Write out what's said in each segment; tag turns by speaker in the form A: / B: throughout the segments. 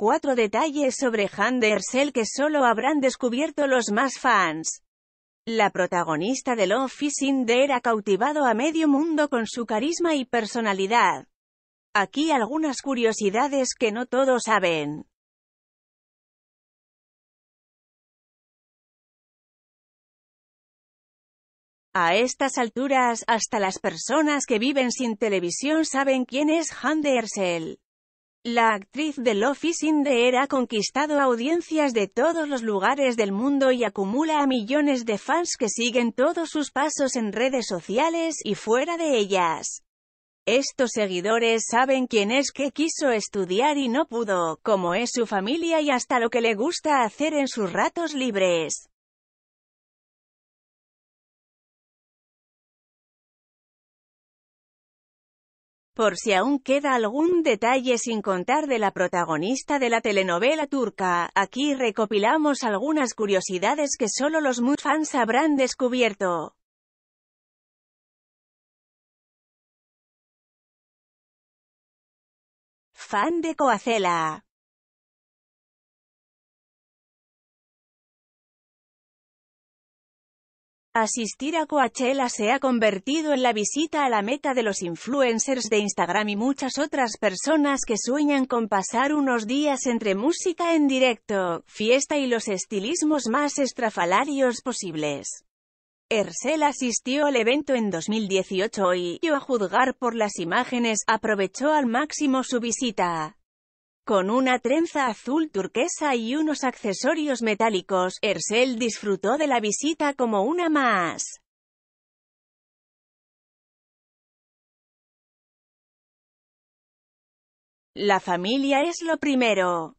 A: Cuatro detalles sobre Handersel que solo habrán descubierto los más fans. La protagonista de Love is in ha cautivado a medio mundo con su carisma
B: y personalidad. Aquí algunas curiosidades que no todos saben. A estas alturas, hasta las personas que viven
A: sin televisión saben quién es Handersel. La actriz de Love is in ha conquistado audiencias de todos los lugares del mundo y acumula a millones de fans que siguen todos sus pasos en redes sociales y fuera de ellas. Estos seguidores saben quién es que quiso estudiar y no pudo, cómo
B: es su familia y hasta lo que le gusta hacer en sus ratos libres. por si aún queda algún detalle sin contar de la protagonista de
A: la telenovela turca, aquí recopilamos algunas curiosidades que solo los muy
B: fans habrán descubierto. Fan de Coacela Asistir a Coachella se ha convertido en la visita a la meta de los
A: influencers de Instagram y muchas otras personas que sueñan con pasar unos días entre música en directo, fiesta y los estilismos más estrafalarios posibles. Ercel asistió al evento en 2018 y, a juzgar por las imágenes, aprovechó al máximo su visita. Con una trenza azul turquesa y unos accesorios metálicos, Ersel disfrutó de la visita
B: como una más. La familia es lo primero.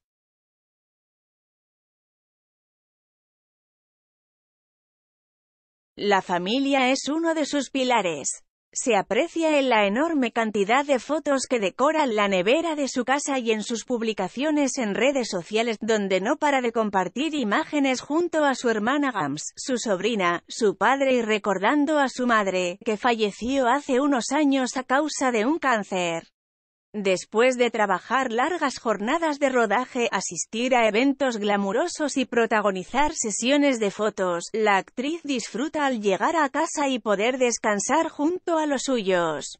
B: La familia es uno de sus pilares. Se aprecia en la
A: enorme cantidad de fotos que decoran la nevera de su casa y en sus publicaciones en redes sociales, donde no para de compartir imágenes junto a su hermana Gams, su sobrina, su padre y recordando a su madre, que falleció hace unos años a causa de un cáncer. Después de trabajar largas jornadas de rodaje, asistir a eventos glamurosos y protagonizar sesiones de fotos, la
B: actriz disfruta al llegar a casa y poder descansar junto a los suyos.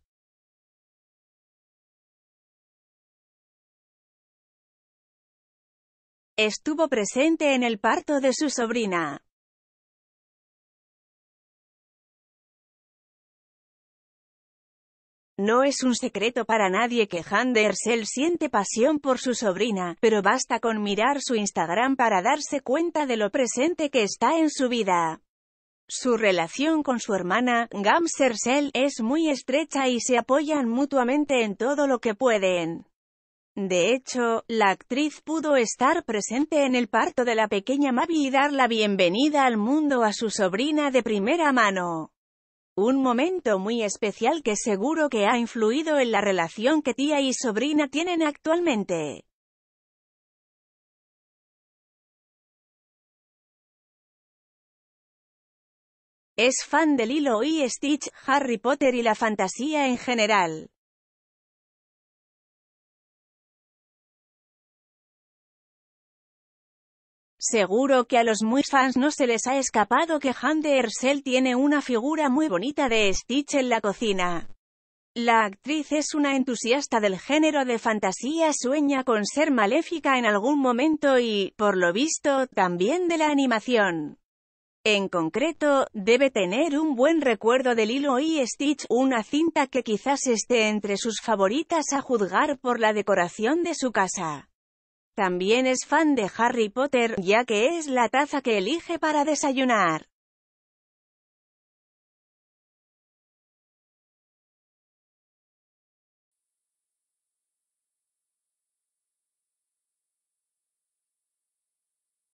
B: Estuvo presente en el parto de su sobrina. No es un secreto para nadie que Han Dersel siente pasión por su sobrina, pero
A: basta con mirar su Instagram para darse cuenta de lo presente que está en su vida. Su relación con su hermana, Gams es muy estrecha y se apoyan mutuamente en todo lo que pueden. De hecho, la actriz pudo estar presente en el parto de la pequeña Mavi y dar la bienvenida al mundo a su sobrina de primera mano. Un momento muy especial que seguro que ha
B: influido en la relación que tía y sobrina tienen actualmente. Es fan de Lilo y Stitch, Harry Potter y la fantasía en general. Seguro que a los muy fans no se les ha escapado que
A: Han de Ersel tiene una figura muy bonita de Stitch en la cocina. La actriz es una entusiasta del género de fantasía, sueña con ser maléfica en algún momento y, por lo visto, también de la animación. En concreto, debe tener un buen recuerdo de Lilo y Stitch, una cinta que quizás esté entre sus favoritas a juzgar por la decoración de su casa.
B: También es fan de Harry Potter, ya que es la taza que elige para desayunar.